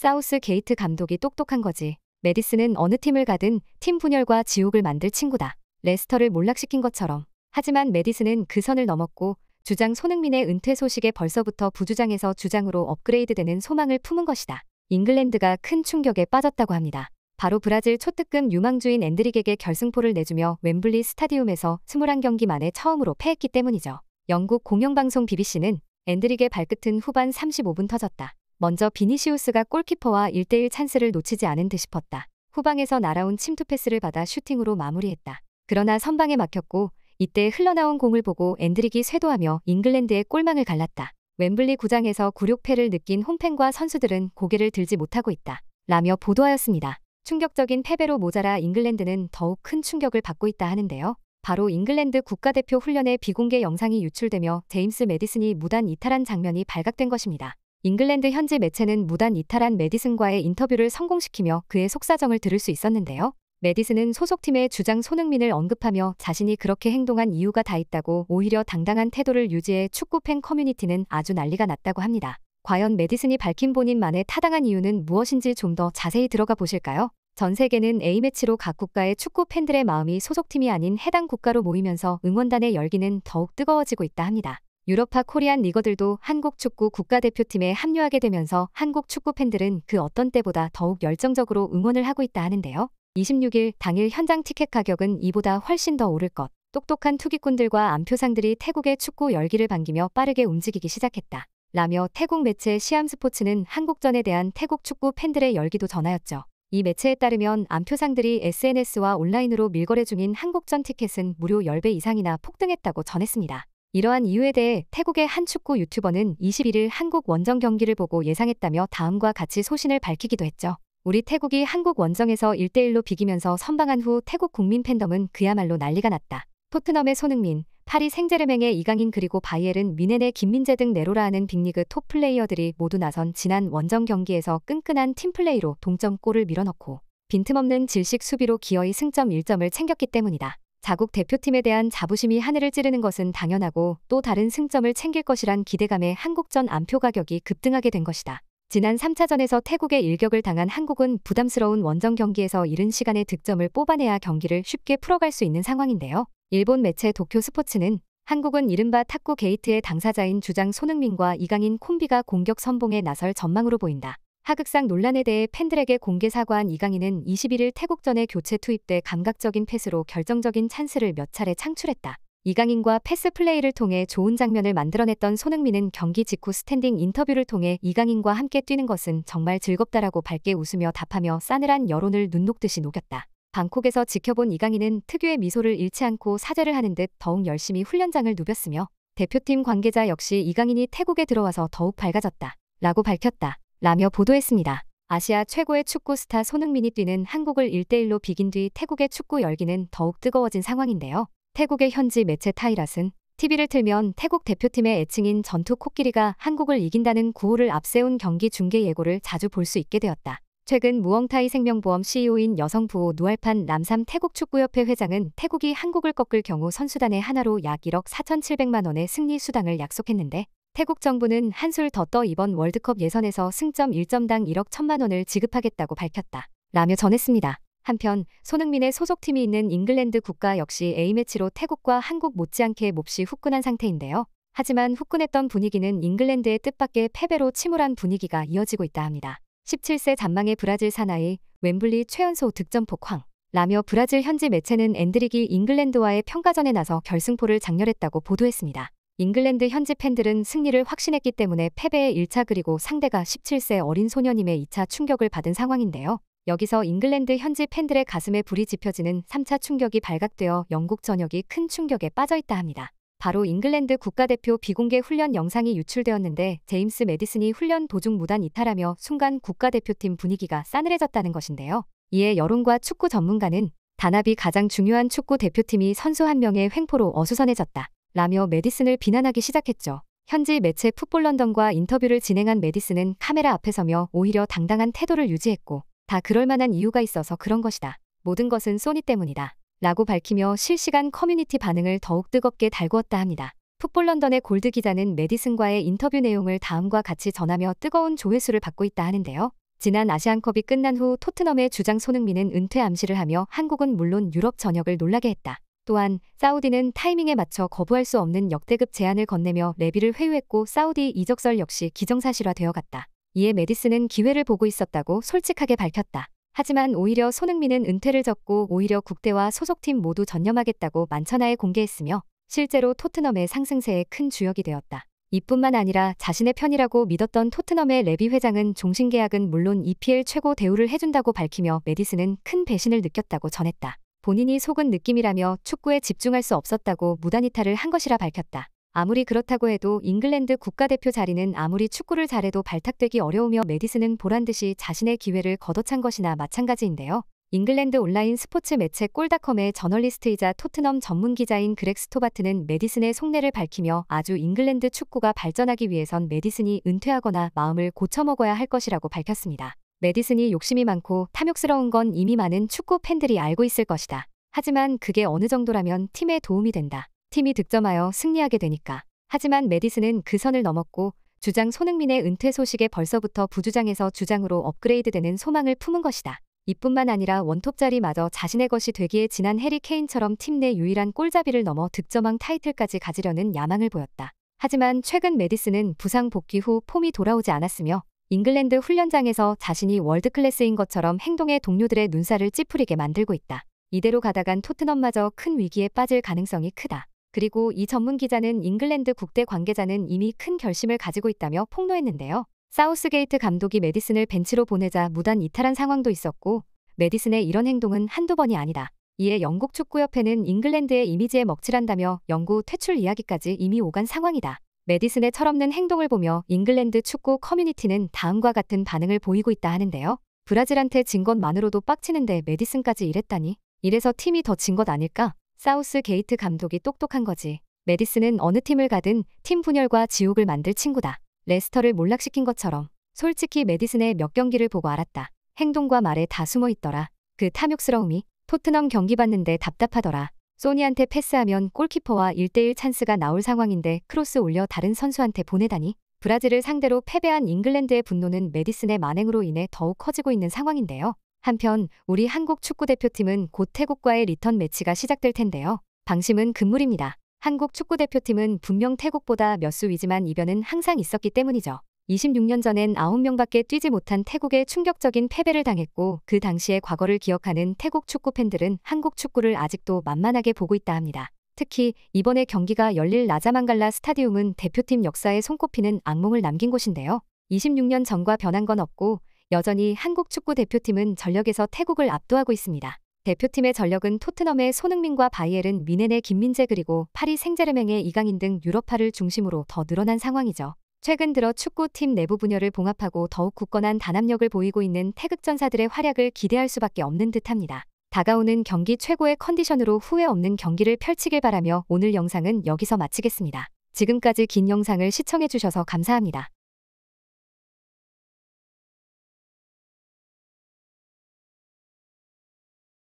사우스 게이트 감독이 똑똑한 거지. 메디슨은 어느 팀을 가든 팀 분열과 지옥을 만들 친구다. 레스터를 몰락시킨 것처럼. 하지만 메디슨은그 선을 넘었고 주장 손흥민의 은퇴 소식에 벌써부터 부주장에서 주장으로 업그레이드되는 소망을 품은 것이다. 잉글랜드가 큰 충격에 빠졌다고 합니다. 바로 브라질 초특급 유망주인 앤드릭에게 결승포를 내주며 웸블리 스타디움에서 21경기 만에 처음으로 패했기 때문이죠. 영국 공영방송 BBC는 앤드릭의 발끝은 후반 35분 터졌다. 먼저 비니시우스가 골키퍼와 1대1 찬스를 놓치지 않은 듯 싶었다. 후방에서 날아온 침투 패스를 받아 슈팅으로 마무리했다. 그러나 선방에 막혔고 이때 흘러나온 공을 보고 앤드릭이 쇄도하며 잉글랜드의 골망을 갈랐다. 웸블리 구장에서 굴욕패를 느낀 홈팬과 선수들은 고개를 들지 못하고 있다. 라며 보도하였습니다. 충격적인 패배로 모자라 잉글랜드는 더욱 큰 충격을 받고 있다 하는데요. 바로 잉글랜드 국가대표 훈련의 비공개 영상이 유출되며 제임스 메디슨이 무단 이탈한 장면이 발각된 것입니다. 잉글랜드 현지 매체는 무단 이탈한 메디슨과의 인터뷰를 성공시키며 그의 속사정을 들을 수 있었는데요. 메디슨은 소속팀의 주장 손흥민을 언급하며 자신이 그렇게 행동한 이유가 다 있다고 오히려 당당한 태도를 유지해 축구 팬 커뮤니티는 아주 난리가 났다고 합니다. 과연 메디슨이 밝힌 본인만의 타당한 이유는 무엇인지 좀 더 자세히 들어가 보실까요? 전 세계는 A매치로 각 국가의 축구 팬들의 마음이 소속팀이 아닌 해당 국가로 모이면서 응원단의 열기는 더욱 뜨거워지고 있다 합니다. 유럽파 코리안 리거들도 한국 축구 국가대표팀에 합류하게 되면서 한국 축구 팬들은 그 어떤 때보다 더욱 열정적으로 응원을 하고 있다 하는데요. 26일 당일 현장 티켓 가격은 이보다 훨씬 더 오를 것. 똑똑한 투기꾼들과 암표상들이 태국의 축구 열기를 반기며 빠르게 움직이기 시작했다. 라며 태국 매체 시암스포츠는 한국전에 대한 태국 축구 팬들의 열기도 전하였죠. 이 매체에 따르면 암표상들이 SNS와 온라인으로 밀거래 중인 한국전 티켓은 무료 10배 이상이나 폭등했다고 전했습니다. 이러한 이유에 대해 태국의 한 축구 유튜버는 21일 한국 원정 경기를 보고 예상했다며 다음과 같이 소신을 밝히기도 했죠. 우리 태국이 한국 원정에서 1대1로 비기면서 선방한 후 태국 국민 팬덤은 그야말로 난리가 났다. 토트넘의 손흥민, 파리 생제르맹의 이강인 그리고 바이엘은 미넨의 김민재 등 내로라 하는 빅리그 톱 플레이어들이 모두 나선 지난 원정 경기에서 끈끈한 팀플레이로 동점골을 밀어넣고 빈틈없는 질식 수비로 기어이 승점 1점을 챙겼기 때문이다. 자국 대표팀에 대한 자부심이 하늘을 찌르는 것은 당연하고 또 다른 승점을 챙길 것이란 기대감에 한국전 안표 가격이 급등하게 된 것이다. 지난 3차전에서 태국의 일격을 당한 한국은 부담스러운 원정 경기에서 이른 시간에 득점을 뽑아내야 경기를 쉽게 풀어갈 수 있는 상황인데요. 일본 매체 도쿄 스포츠는 한국은 이른바 탁구 게이트의 당사자인 주장 손흥민과 이강인 콤비가 공격 선봉에 나설 전망으로 보인다. 하극상 논란에 대해 팬들에게 공개 사과한 이강인은 21일 태국전에 교체 투입 돼 감각적인 패스로 결정적인 찬스를 몇 차례 창출했다. 이강인과 패스 플레이를 통해 좋은 장면을 만들어냈던 손흥민은 경기 직후 스탠딩 인터뷰를 통해 이강인과 함께 뛰는 것은 정말 즐겁다라고 밝게 웃으며 답하며 싸늘한 여론을 눈 녹듯이 녹였다. 방콕에서 지켜본 이강인은 특유의 미소를 잃지 않고 사죄를 하는 듯 더욱 열심히 훈련장을 누볐으며 대표팀 관계자 역시 이강인이 태국에 들어와서 더욱 밝아졌다. 라고 밝혔다. 라며 보도했습니다. 아시아 최고의 축구 스타 손흥민이 뛰는 한국을 1대1로 비긴 뒤 태국의 축구 열기는 더욱 뜨거워진 상황인데요. 태국의 현지 매체 타이라스 TV를 틀면 태국 대표팀의 애칭인 전투 코끼리가 한국을 이긴다는 구호를 앞세운 경기 중계 예고를 자주 볼 수 있게 되었다. 최근 무엉타이 생명보험 CEO인 여성 부호 누알판 남삼 태국 축구협회 회장은 태국이 한국을 꺾을 경우 선수단의 하나로 약 1억 4,700만 원의 승리 수당을 약속했는데 태국 정부는 한술 더 떠 이번 월드컵 예선에서 승점 1점당 1억 1천만 원을 지급하겠다고 밝혔다. 라며 전했습니다. 한편 손흥민의 소속팀이 있는 잉글랜드 국가 역시 A매치로 태국과 한국 못지않게 몹시 후끈한 상태인데요. 하지만 후끈했던 분위기는 잉글랜드의 뜻밖의 패배로 침울한 분위기가 이어지고 있다 합니다. 17세 잔망의 브라질 사나이 웸블리 최연소 득점 폭황 라며 브라질 현지 매체는 앤드릭이 잉글랜드와의 평가전에 나서 결승포를 장렬했다고 보도했습니다. 잉글랜드 현지 팬들은 승리를 확신했기 때문에 패배의 1차 그리고 상대가 17세 어린 소녀님의 2차 충격을 받은 상황인데요. 여기서 잉글랜드 현지 팬들의 가슴에 불이 지펴지는 3차 충격이 발각되어 영국 전역이 큰 충격에 빠져있다 합니다. 바로 잉글랜드 국가대표 비공개 훈련 영상이 유출되었는데 제임스 메디슨이 훈련 도중 무단 이탈하며 순간 국가대표팀 분위기가 싸늘해졌다는 것인데요. 이에 여론과 축구 전문가는 단합이 가장 중요한 축구 대표팀이 선수 한 명의 횡포로 어수선해졌다. 라며 메디슨을 비난하기 시작했죠. 현지 매체 풋볼 런던과 인터뷰를 진행한 메디슨은 카메라 앞에 서며 오히려 당당한 태도를 유지했고 다 그럴 만한 이유가 있어서 그런 것이다. 모든 것은 소니 때문이다. 라고 밝히며 실시간 커뮤니티 반응을 더욱 뜨겁게 달구었다 합니다. 풋볼 런던의 골드 기자는 메디슨과의 인터뷰 내용을 다음과 같이 전하며 뜨거운 조회수를 받고 있다 하는데요. 지난 아시안컵이 끝난 후 토트넘의 주장 손흥민은 은퇴 암시를 하며 한국은 물론 유럽 전역을 놀라게 했다. 또한 사우디는 타이밍에 맞춰 거부할 수 없는 역대급 제안을 건네며 레비를 회유했고 사우디 이적설 역시 기정사실화되어 갔다. 이에 메디스는 기회를 보고 있었다고 솔직하게 밝혔다. 하지만 오히려 손흥민은 은퇴를 적고 오히려 국대와 소속팀 모두 전념하겠다고 만천하에 공개했으며 실제로 토트넘의 상승세에 큰 주역이 되었다. 이뿐만 아니라 자신의 편이라고 믿었던 토트넘의 레비 회장은 종신계약은 물론 EPL 최고 대우를 해준다고 밝히며 메디슨은큰 배신을 느꼈다고 전했다. 본인이 속은 느낌이라며 축구에 집중할 수 없었다고 무단이탈을 한 것이라 밝혔다. 아무리 그렇다고 해도 잉글랜드 국가대표 자리는 아무리 축구를 잘해도 발탁되기 어려우며 메디슨은 보란듯이 자신의 기회를 걷어찬 것이나 마찬가지인데요. 잉글랜드 온라인 스포츠 매체 꼴닷컴의 저널리스트이자 토트넘 전문 기자인 그렉 스토바트는 메디슨의 속내를 밝히며 아주 잉글랜드 축구가 발전하기 위해선 메디슨이 은퇴하거나 마음을 고쳐먹어야 할 것이라고 밝혔습니다. 메디슨이 욕심이 많고 탐욕스러운 건 이미 많은 축구 팬들이 알고 있을 것이다. 하지만 그게 어느 정도라면 팀에 도움이 된다. 팀이 득점하여 승리하게 되니까. 하지만 메디슨은 그 선을 넘었고 주장 손흥민의 은퇴 소식에 벌써부터 부주장에서 주장으로 업그레이드되는 소망을 품은 것이다. 이뿐만 아니라 원톱 자리마저 자신의 것이 되기에 지난 해리 케인처럼 팀 내 유일한 골잡이를 넘어 득점왕 타이틀까지 가지려는 야망을 보였다. 하지만 최근 메디슨은 부상 복귀 후 폼이 돌아오지 않았으며 잉글랜드 훈련장에서 자신이 월드클래스인 것처럼 행동해 동료들의 눈살을 찌푸리게 만들고 있다. 이대로 가다간 토트넘마저 큰 위기에 빠질 가능성이 크다. 그리고 이 전문 기자는 잉글랜드 국대 관계자는 이미 큰 결심을 가지고 있다며 폭로했는데요. 사우스게이트 감독이 메디슨을 벤치로 보내자 무단 이탈한 상황도 있었고 메디슨의 이런 행동은 한두 번이 아니다. 이에 영국 축구협회는 잉글랜드의 이미지에 먹칠한다며 영구 퇴출 이야기까지 이미 오간 상황이다. 메디슨의 철없는 행동을 보며 잉글랜드 축구 커뮤니티는 다음과 같은 반응을 보이고 있다 하는데요. 브라질한테 진 것만으로도 빡치는데 메디슨까지 이랬다니. 이래서 팀이 더 진 것 아닐까? 사우스 게이트 감독이 똑똑한 거지. 메디슨은 어느 팀을 가든 팀 분열과 지옥을 만들 친구다. 레스터를 몰락시킨 것처럼. 솔직히 메디슨의 몇 경기를 보고 알았다. 행동과 말에 다 숨어 있더라. 그 탐욕스러움이 토트넘 경기 봤는데 답답하더라. 소니한테 패스하면 골키퍼와 1대1 찬스가 나올 상황인데 크로스 올려 다른 선수한테 보내다니 브라질을 상대로 패배한 잉글랜드의 분노는 메디슨의 만행으로 인해 더욱 커지고 있는 상황인데요. 한편 우리 한국 축구대표팀은 곧 태국과의 리턴 매치가 시작될 텐데요. 방심은 금물입니다. 한국 축구대표팀은 분명 태국보다 몇 수위지만 이변은 항상 있었기 때문이죠. 26년 전엔 9명밖에 뛰지 못한 태국에 충격적인 패배를 당했고 그 당시의 과거를 기억하는 태국 축구 팬들은 한국 축구를 아직도 만만하게 보고 있다 합니다. 특히 이번에 경기가 열릴 라자만갈라 스타디움은 대표팀 역사에 손꼽히는 악몽을 남긴 곳인데요. 26년 전과 변한 건 없고 여전히 한국 축구 대표팀은 전력에서 태국을 압도하고 있습니다. 대표팀의 전력은 토트넘의 손흥민과 바이에른, 미넨의 김민재 그리고 파리 생제르맹의 이강인 등 유럽파를 중심으로 더 늘어난 상황이죠. 최근 들어 축구팀 내부 분열을 봉합하고 더욱 굳건한 단합력을 보이고 있는 태극전사들의 활약을 기대할 수밖에 없는 듯합니다. 다가오는 경기 최고의 컨디션으로 후회 없는 경기를 펼치길 바라며 오늘 영상은 여기서 마치겠습니다. 지금까지 긴 영상을 시청해주셔서 감사합니다.